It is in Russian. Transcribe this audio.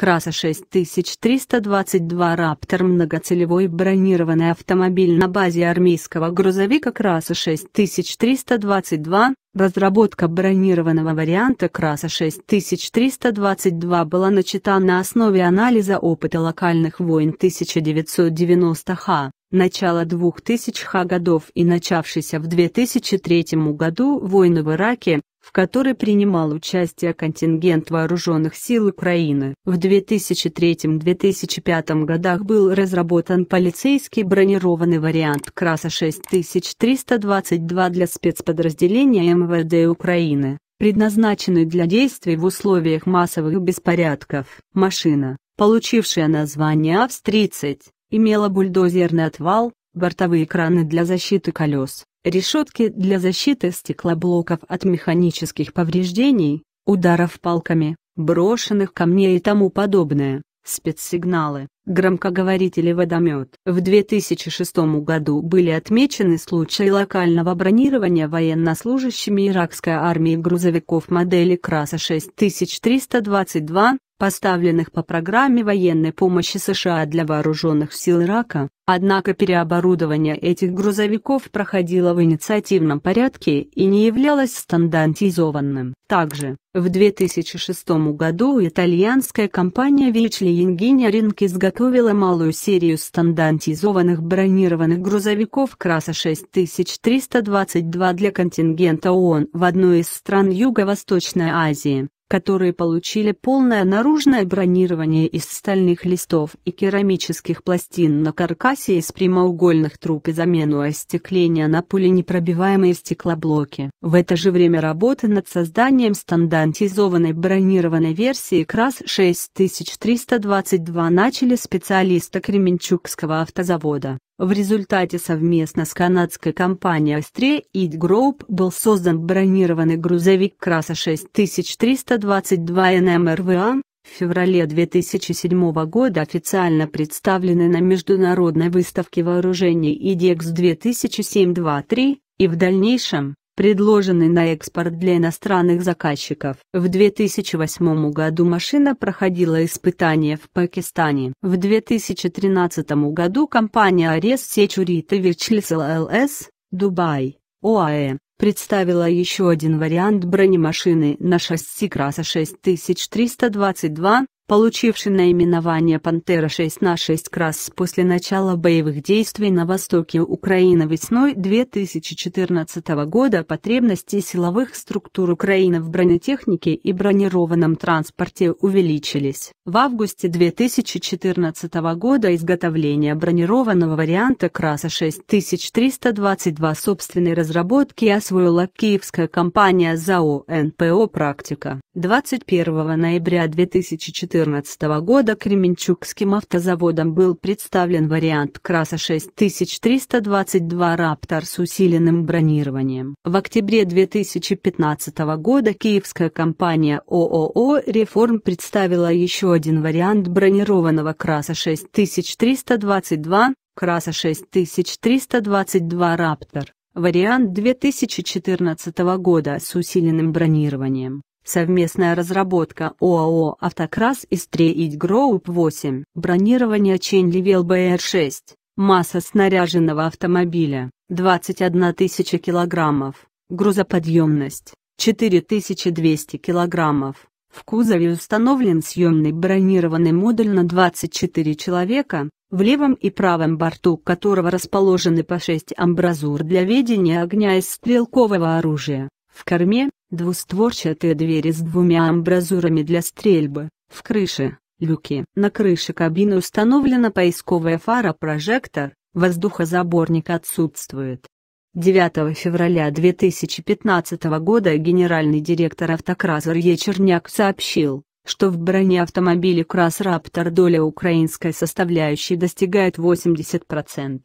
Краса 6322 «Раптор» многоцелевой бронированный автомобиль на базе армейского грузовика Краса 6322, разработка бронированного варианта Краса 6322 была начата на основе анализа опыта локальных войн 1990-х, начала 2000-х годов и начавшейся в 2003 году войны в Ираке, в которой принимал участие контингент вооруженных сил Украины. В 2003-2005 годах был разработан полицейский бронированный вариант КРАСа 6322 для спецподразделения МВД Украины, предназначенный для действий в условиях массовых беспорядков. Машина, получившая название АВС-30, имела бульдозерный отвал, бортовые краны для защиты колес, Решетки для защиты стеклоблоков от механических повреждений, ударов палками, брошенных камней и тому подобное, спецсигналы, громкоговорители водомет. В 2006 году были отмечены случаи локального бронирования военнослужащими иракской армии грузовиков модели КРАСа 6322, поставленных по программе военной помощи США для вооруженных сил Ирака, Однако переоборудование этих грузовиков проходило в инициативном порядке и не являлось стандартизованным. Также, в 2006 году итальянская компания Vichy Engineering изготовила малую серию стандартизованных бронированных грузовиков Краса 6322 для контингента ООН в одной из стран Юго-Восточной Азии которые получили полное наружное бронирование из стальных листов и керамических пластин на каркасе из прямоугольных труб и замену остекления на пуленепробиваемые стеклоблоки. В это же время работы над созданием стандартизованной бронированной версии КРАС 6322 начали специалисты Кременчугского автозавода. В результате совместно с канадской компанией Astre и Group был создан бронированный грузовик «Краса 6322 НМРВА», эм в феврале 2007 года официально представлены на Международной выставке вооружений IDEX 2007-23 и в дальнейшем предложенный на экспорт для иностранных заказчиков. В 2008 году машина проходила испытания в Пакистане. В 2013 году компания Арес Сечурит и ЛС, Дубай, ОАЭ, представила еще один вариант бронемашины на шасси Краса 6322, получивший наименование «Пантера-6» на 6 крас после начала боевых действий на востоке Украины весной 2014 года, потребности силовых структур Украины в бронетехнике и бронированном транспорте увеличились. В августе 2014 года изготовление бронированного варианта краса 6322 собственной разработки освоила киевская компания ЗАО НПО «Практика». 21 ноября 2014 2014 года Кременчугским автозаводом был представлен вариант Краса 6322 «Раптор» с усиленным бронированием. В октябре 2015 года киевская компания ООО «Реформ» представила еще один вариант бронированного Краса 6322, Краса 6322 «Раптор». Вариант 2014 года с усиленным бронированием. Совместная разработка ОАО «Автокрас» и «Стрей и Гроуп 8», бронирование Ченливел БР-6, масса снаряженного автомобиля, 21 тысяча килограммов, грузоподъемность, 4200 килограммов. В кузове установлен съемный бронированный модуль на 24 человека, в левом и правом борту которого расположены по 6 амбразур для ведения огня из стрелкового оружия. В корме Двустворчатые двери с двумя амбразурами для стрельбы, в крыше, люки. На крыше кабины установлена поисковая фара-прожектор, воздухозаборник отсутствует. 9 февраля 2015 года генеральный директор «Автокраса» Е. Черняк сообщил, что в броне автомобиля «Крас Раптор» доля украинской составляющей достигает 80%.